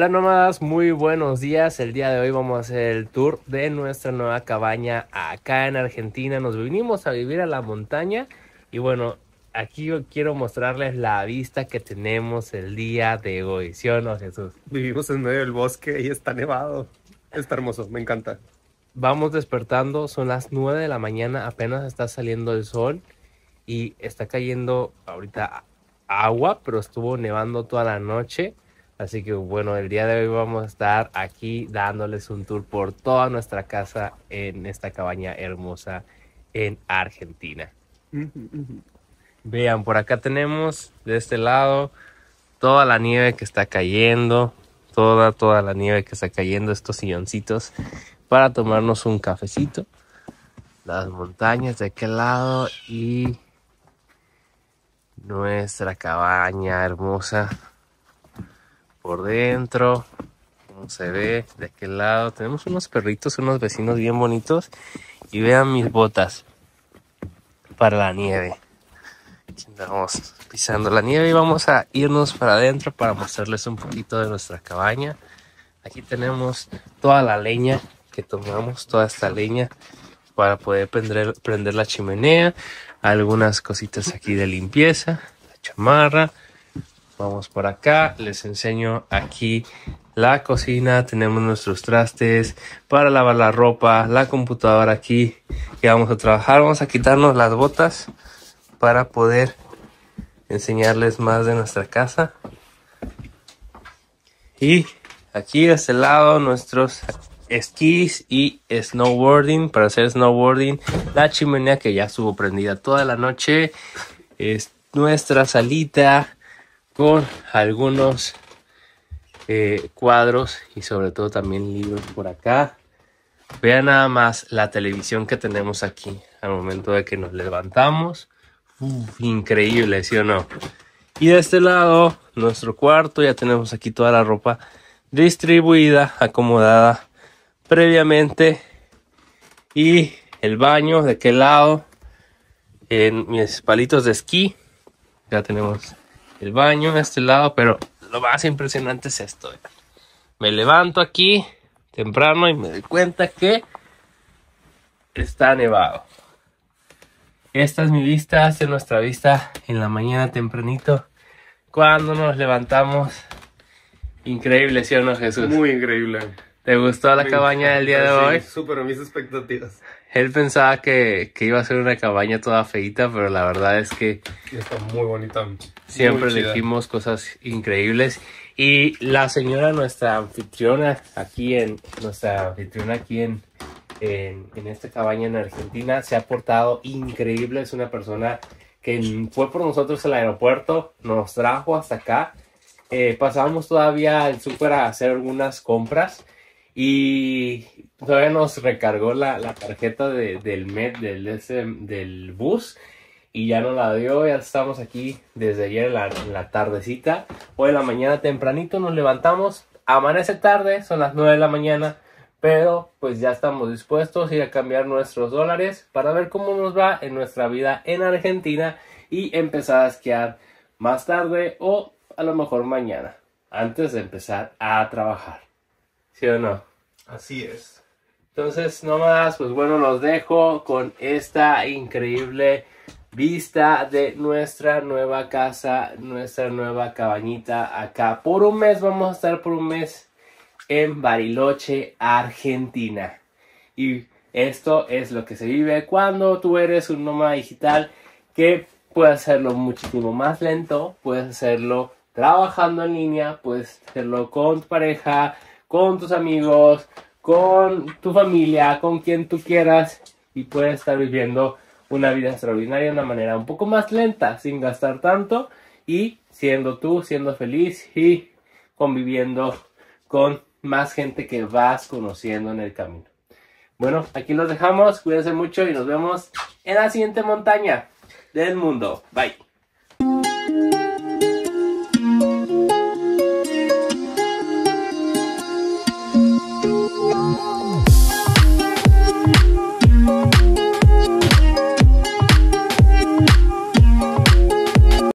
Hola nómadas, muy buenos días. El día de hoy vamos a hacer el tour de nuestra nueva cabaña acá en Argentina. Nos vinimos a vivir a la montaña y bueno, aquí yo quiero mostrarles la vista que tenemos el día de hoy. o Jesús? Vivimos en medio del bosque y está nevado. Está hermoso, me encanta. Vamos despertando, son las 9 de la mañana, apenas está saliendo el sol y está cayendo ahorita agua, pero estuvo nevando toda la noche. Así que bueno, el día de hoy vamos a estar aquí dándoles un tour por toda nuestra casa en esta cabaña hermosa en Argentina. Vean, por acá tenemos de este lado toda la nieve que está cayendo, toda, toda la nieve que está cayendo, estos silloncitos para tomarnos un cafecito. Las montañas de aquel lado y nuestra cabaña hermosa por dentro, como se ve de aquel lado. Tenemos unos perritos, unos vecinos bien bonitos. Y vean mis botas para la nieve. Estamos pisando la nieve y vamos a irnos para adentro para mostrarles un poquito de nuestra cabaña. Aquí tenemos toda la leña que tomamos, toda esta leña para poder prender la chimenea, algunas cositas aquí de limpieza, la chamarra, Vamos por acá, les enseño aquí la cocina, tenemos nuestros trastes para lavar la ropa, la computadora aquí que vamos a trabajar. Vamos a quitarnos las botas para poder enseñarles más de nuestra casa. Y aquí de este lado nuestros esquís y snowboarding para hacer snowboarding. La chimenea que ya estuvo prendida toda la noche. Es nuestra salita con algunos eh, cuadros y sobre todo también libros por acá. Vean nada más la televisión que tenemos aquí al momento de que nos levantamos. increíble, ¿sí o no? Y de este lado, nuestro cuarto, ya tenemos aquí toda la ropa distribuida, acomodada previamente. Y el baño, de qué lado. En mis palitos de esquí, ya tenemos el baño en este lado, pero lo más impresionante es esto. Eh. Me levanto aquí temprano y me doy cuenta que está nevado. Esta es mi vista, esta es nuestra vista en la mañana tempranito, cuando nos levantamos. Increíble, ¿sí no, Jesús? Muy increíble. ¿Te gustó la cabaña del día de hoy? Sí, superó mis expectativas. Él pensaba que, que, iba a ser una cabaña toda feita, pero la verdad es que... Está muy bonita. Siempre elegimos dijimos cosas increíbles. Y la señora, nuestra anfitriona aquí en... Nuestra anfitriona aquí en, en, en esta cabaña en Argentina se ha portado increíble. Es una persona que fue por nosotros al aeropuerto, nos trajo hasta acá. Eh, pasábamos todavía al súper a hacer algunas compras y todavía nos recargó la, tarjeta del MED, del, del bus. Y ya no la dio, ya estamos aquí desde ayer en la, la tardecita. Hoy en la mañana tempranito nos levantamos. Amanece tarde, son las 9 de la mañana. Pero pues ya estamos dispuestos a ir a cambiar nuestros dólares para ver cómo nos va en nuestra vida en Argentina y empezar a esquiar más tarde o a lo mejor mañana, antes de empezar a trabajar. ¿Sí o no? Así es. Entonces, nomás, pues bueno, los dejo con esta increíble vista de nuestra nueva casa, nuestra nueva cabañita acá. Por un mes, vamos a estar por un mes en Bariloche, Argentina. Y esto es lo que se vive cuando tú eres un nómada digital que puedes hacerlo muchísimo más lento, puedes hacerlo trabajando en línea, puedes hacerlo con tu pareja, con tus amigos, con tu familia, con quien tú quieras y puedes estar viviendo una vida extraordinaria de una manera un poco más lenta, sin gastar tanto y siendo tú, siendo feliz y conviviendo con más gente que vas conociendo en el camino. Bueno, aquí los dejamos, cuídense mucho y nos vemos en la siguiente montaña del mundo. Bye.